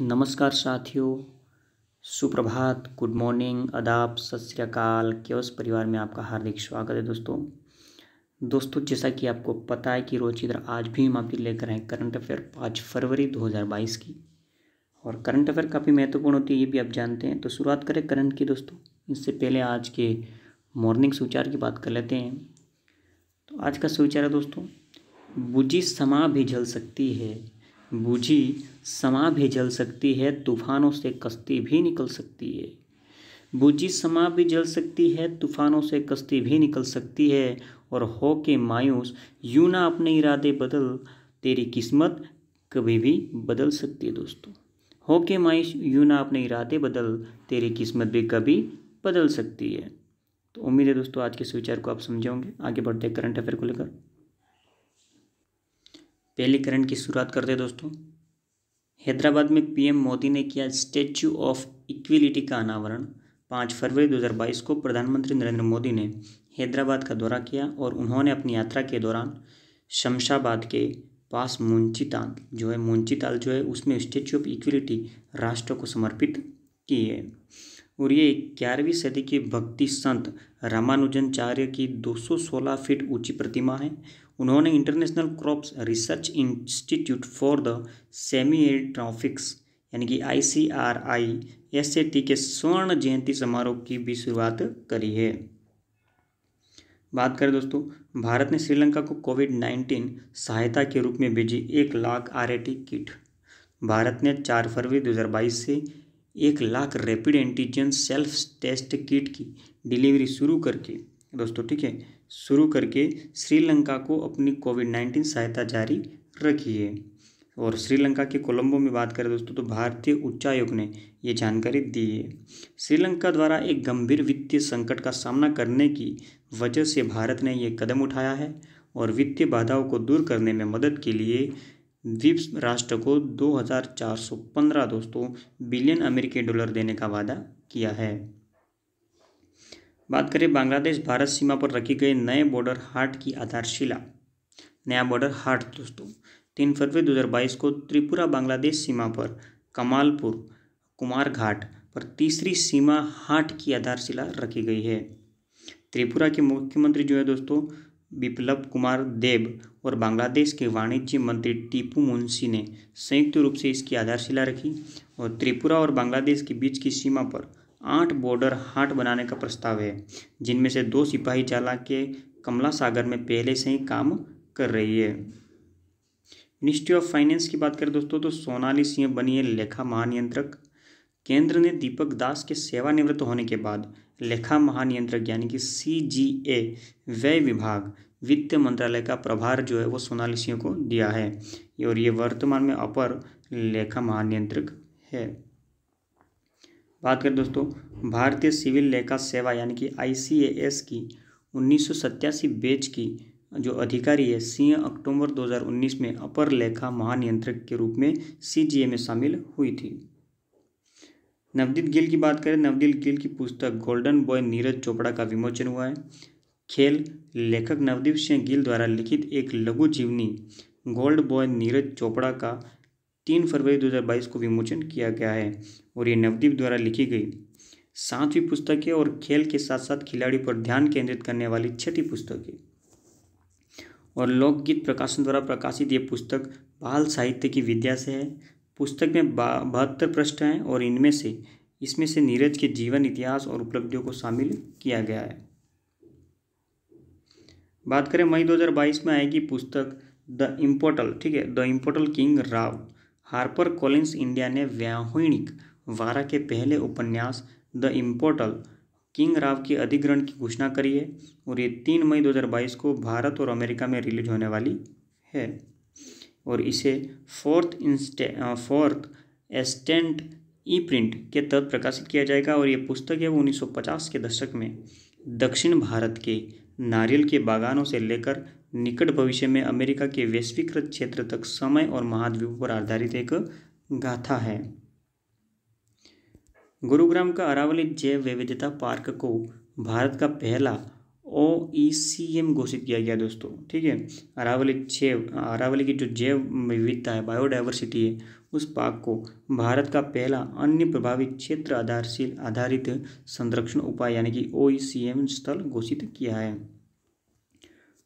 नमस्कार साथियों सुप्रभात गुड मॉर्निंग अदाब सत श्रीकाल केवस परिवार में आपका हार्दिक स्वागत है दोस्तों दोस्तों जैसा कि आपको पता है कि रोचित्र आज भी हम आपके लेकर हैं करंट अफेयर पाँच फरवरी 2022 की और करंट अफेयर काफ़ी महत्वपूर्ण होती है ये भी आप जानते हैं तो शुरुआत करें करंट की दोस्तों इससे पहले आज के मॉर्निंग सुचार की बात कर लेते हैं तो आज का सुचार है दोस्तों बुझी समा भी जल सकती है बूझी समा भी जल सकती है तूफानों से कश्ती भी निकल सकती है बूझी समा भी जल सकती है तूफानों से कश्ती भी निकल सकती है और हो के मायूस यूं ना अपने इरादे बदल तेरी किस्मत कभी भी बदल सकती है दोस्तों हो के मायूस यूं ना अपने इरादे बदल तेरी किस्मत भी कभी बदल सकती है तो उम्मीद है दोस्तों आज के इस विचार को आप समझाओगे आगे बढ़ते करंट अफेयर को लेकर पहले करंट की शुरुआत करते हैं दोस्तों हैदराबाद में पीएम मोदी ने किया स्टैच्यू ऑफ इक्विलिटी का अनावरण पाँच फरवरी 2022 को प्रधानमंत्री नरेंद्र मोदी ने हैदराबाद का दौरा किया और उन्होंने अपनी यात्रा के दौरान शमशाबाद के पास मुंची ताल जो है मुंची ताल जो है उसमें स्टैचू ऑफ इक्विलिटी राष्ट्र को समर्पित की है और ये ग्यारहवीं सदी के भक्ति संत रामानुजनचार्य की 216 फीट ऊंची प्रतिमा है उन्होंने International Crops Research Institute for the Semi Tropics यानी कि I C R I S A T के स्वर्ण जयंती समारोह की भी शुरुआत करी है बात करें दोस्तों भारत ने श्रीलंका को कोविड नाइन्टीन सहायता के रूप में भेजी एक लाख आर किट भारत ने चार फरवरी दो से एक lakh rapid antigen self test kit की डिलीवरी शुरू करके दोस्तों ठीक है शुरू करके श्रीलंका को अपनी कोविड नाइन्टीन सहायता जारी रखी है और श्रीलंका के कोलंबो में बात करें दोस्तों तो भारतीय उच्चायोग ने ये जानकारी दी है श्रीलंका द्वारा एक गंभीर वित्तीय संकट का सामना करने की वजह से भारत ने यह कदम उठाया है और वित्तीय बाधाओं को दूर करने में मदद के लिए द्वीप राष्ट्र को 2415 दोस्तों बिलियन अमेरिकी डॉलर देने का वादा किया है बात करें बांग्लादेश भारत सीमा पर रखी गई नए बॉर्डर हाट की आधारशिला नया बॉर्डर हाट दोस्तों तीन फरवरी बाईस को त्रिपुरा बांग्लादेश सीमा पर कमालपुर कुमार घाट पर तीसरी सीमा हाट की आधारशिला रखी गई है त्रिपुरा के मुख्यमंत्री जो है दोस्तों बिप्लब कुमार देव और बांग्लादेश के वाणिज्य मंत्री टीपू मुंशी ने संयुक्त रूप से इसकी आधारशिला रखी और त्रिपुरा और बांग्लादेश के बीच की सीमा पर आठ बॉर्डर हाट बनाने का प्रस्ताव है जिनमें से दो सिपाही चाला के कमला सागर में पहले से ही काम कर रही है मिनिस्ट्री ऑफ फाइनेंस की बात करें दोस्तों तो सोनाली सिंह बनी है लेखा महानियंत्रक केंद्र ने दीपक दास के सेवानिवृत्त होने के बाद लेखा महानियंत्रक यानी कि सी जी ए व्यय विभाग वित्त मंत्रालय का प्रभार जो है वो सोनाली सिंह को दिया है और ये वर्तमान में अपर लेखा महानियंत्रक है बात करें दोस्तों भारतीय सिविल लेखा सेवा यानी कि आईसीएएस की उन्नीस बैच की जो अधिकारी है सी अक्टूबर 2019 में अपर लेखा महानियंत्रक के रूप में सीजीए में शामिल हुई थी नवदीप गिल की बात करें नवदीप गिल की पुस्तक गोल्डन बॉय नीरज चोपड़ा का विमोचन हुआ है खेल लेखक नवदीप सिंह गिल द्वारा लिखित एक लघु जीवनी गोल्ड बॉय नीरज चोपड़ा का तीन फरवरी 2022 को विमोचन किया गया है और ये नवदीप द्वारा लिखी गई सातवीं पुस्तक है और खेल के साथ साथ खिलाड़ियों पर ध्यान केंद्रित करने वाली छठी पुस्तक है और लोकगीत प्रकाशन द्वारा प्रकाशित ये पुस्तक बाल साहित्य की विद्या से है पुस्तक में बहत्तर पृष्ठ हैं और इनमें से इसमें से नीरज के जीवन इतिहास और उपलब्धियों को शामिल किया गया है बात करें मई 2022 में आएगी पुस्तक द इम्पोर्टल ठीक है the immortal king Rao HarperCollins India ने व्यावहिणिक वारा के पहले उपन्यास द इम्पोर्टल किंग राव के अधिग्रहण की घोषणा करी है और ये तीन मई 2022 को भारत और अमेरिका में रिलीज होने वाली है और इसे Fourth Estate Fourth Estate imprint के तहत प्रकाशित किया जाएगा और ये पुस्तक है वो 1950 के दशक में दक्षिण भारत के नारियल के बागानों से लेकर निकट भविष्य में अमेरिका के वैश्वीकृत क्षेत्र तक समय और महाद्वीप पर आधारित एक गाथा है गुरुग्राम का अरावली जैव विविधता पार्क को भारत का पहला ओ ई सी एम घोषित किया गया दोस्तों ठीक है अरावली जैव अरावली की जो जैव विविधता है बायोडाइवर्सिटी है उस पार्क को भारत का पहला अन्य प्रभावित क्षेत्र आधारशील आधारित संरक्षण उपाय यानी कि ओ ई सी एम स्थल घोषित किया है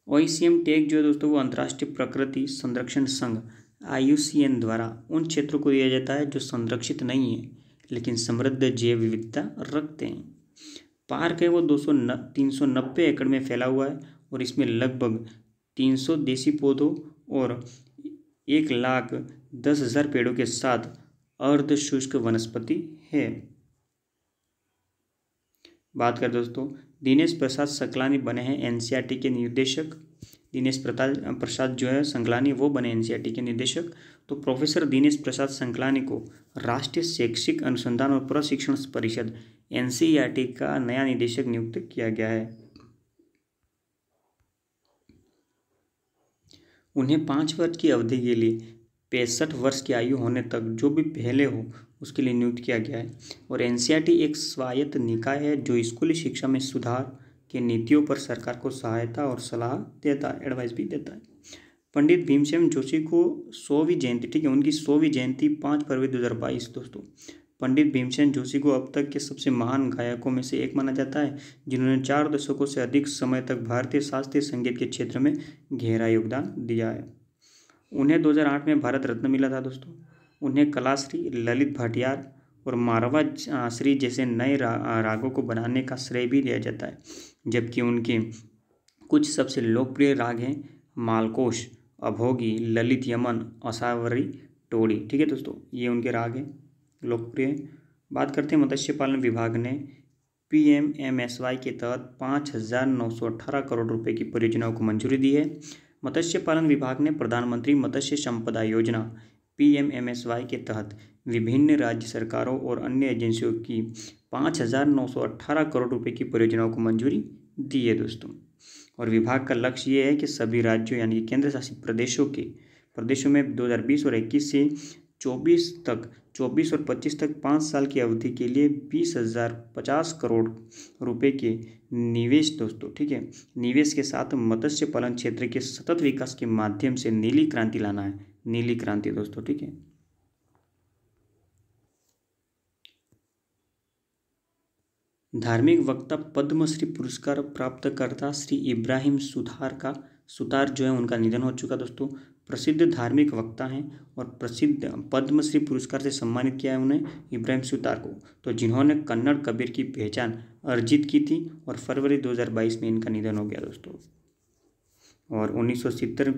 ओ ई सी एम टैग जो है दोस्तों वो अंतर्राष्ट्रीय प्रकृति संरक्षण संघ आई यू सी द्वारा उन क्षेत्रों को दिया जाता है जो संरक्षित नहीं है लेकिन समृद्ध जैव विविधता रखते हैं पार्क है वो दो सौ तीन सौ नब्बे एकड़ में फैला हुआ है और इसमें लगभग तीन सौ देसी पौधों और एक लाख दस हज़ार पेड़ों के साथ अर्ध शुष्क वनस्पति है बात कर दोस्तों दिनेश प्रसाद सकलानी बने हैं एनसीईआरटी के निर्देशक दिनेश प्रसाद प्रसाद जो है संकलानी वो बने एनसीईआरटी के निर्देशक तो प्रोफेसर दिनेश प्रसाद संकलानी को राष्ट्रीय शैक्षिक अनुसंधान और प्रशिक्षण परिषद एनसीईआरटी का नया निदेशक नियुक्त किया गया है उन्हें पाँच वर्ष की अवधि के लिए पैंसठ वर्ष की आयु होने तक जो भी पहले हो उसके लिए नियुक्त किया गया है और एन एक स्वायत्त निकाय है जो स्कूली शिक्षा में सुधार के नीतियों पर सरकार को सहायता और सलाह देता है एडवाइस भी देता है पंडित भीमसेन जोशी को सौवीं जयंती ठीक है उनकी सौवीं जयंती पाँच फरवरी दो हज़ार बाईस दोस्तों पंडित भीमसेन जोशी को अब तक के सबसे महान गायकों में से एक माना जाता है जिन्होंने चार दशकों से अधिक समय तक भारतीय शास्त्रीय संगीत के क्षेत्र में गहरा योगदान दिया है उन्हें 2008 में भारत रत्न मिला था दोस्तों उन्हें कलाश्री ललित भाटियार और मारवा श्री जैसे नए रा, रागों को बनाने का श्रेय भी दिया जाता है जबकि उनके कुछ सबसे लोकप्रिय राग हैं मालकोश अभोगी ललित यमन असावरी टोड़ी ठीक है दोस्तों ये उनके राग हैं लोकप्रिय बात करते हैं मत्स्य पालन विभाग ने P M M S Y के तहत पाँच हज़ार नौ सौ अठारह करोड़ रुपए की परियोजनाओं को मंजूरी दी है मत्स्य पालन विभाग ने प्रधानमंत्री मत्स्य संपदा योजना P M M S Y के तहत विभिन्न राज्य सरकारों और अन्य एजेंसियों की पाँच हज़ार नौ सौ अट्ठारह करोड़ रुपए की परियोजनाओं को मंजूरी दी है दोस्तों और विभाग का लक्ष्य ये है कि सभी राज्यों यानी केंद्र शासित प्रदेशों के प्रदेशों में 2020 और 21 से चौबीस तक चौबीस और पच्चीस तक पाँच साल की अवधि के लिए बीस हज़ार पचास करोड़ रुपए के निवेश दोस्तों ठीक है निवेश के साथ मत्स्य पालन क्षेत्र के सतत विकास के माध्यम से नीली क्रांति लाना है नीली क्रांति दोस्तों ठीक है धार्मिक वक्ता पद्मश्री पुरस्कार प्राप्तकर्ता श्री इब्राहिम सुधार का सुतार जो है उनका निधन हो चुका दोस्तों प्रसिद्ध धार्मिक वक्ता हैं और प्रसिद्ध पद्मश्री पुरस्कार से सम्मानित किया है उन्हें इब्राहिम सुतार को तो जिन्होंने कन्नड़ कबीर की पहचान अर्जित की थी और फरवरी 2022 में इनका निधन हो गया दोस्तों और उन्नीस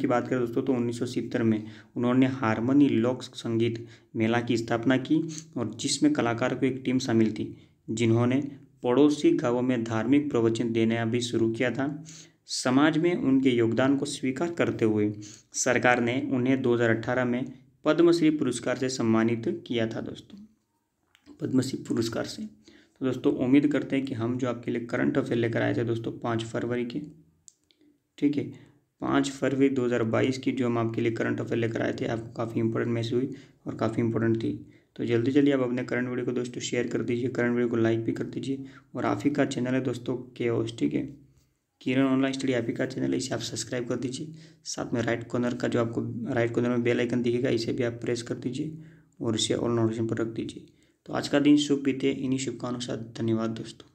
की बात करें दोस्तों तो उन्नीस में उन्होंने हारमोनी लोक संगीत मेला की स्थापना की और जिसमें कलाकारों की एक टीम शामिल थी जिन्होंने पड़ोसी गाँवों में धार्मिक प्रवचन देना भी शुरू किया था समाज में उनके योगदान को स्वीकार करते हुए सरकार ने उन्हें 2018 में पद्मश्री पुरस्कार से सम्मानित किया था दोस्तों पद्मश्री पुरस्कार से तो दोस्तों उम्मीद करते हैं कि हम जो आपके लिए करंट अफेयर लेकर आए थे दोस्तों पाँच फरवरी के ठीक है पाँच फरवरी 2022 की जो हम आपके लिए करंट अफेयर लेकर आए थे आपको काफ़ी इंपॉर्टेंट मैसेज हुई और काफ़ी इंपॉर्टेंट थी तो जल्दी जल्दी आप अपने करंट वीडियो को दोस्तों शेयर कर दीजिए करंट वीडियो को लाइक भी कर दीजिए और आप ही का चैनल है दोस्तों के ठीक है किरण ऑनलाइन स्टडी आप ही का चैनल है इसे आप सब्सक्राइब कर दीजिए साथ में राइट कॉर्नर का जो आपको राइट कॉर्नर में बेल आइकन दिखेगा इसे भी आप प्रेस कर दीजिए और इसे ऑल नोटिफिकेशन पर रख दीजिए तो आज का दिन शुभ बीते इन्हीं शुभकामनाओं के साथ धन्यवाद दोस्तों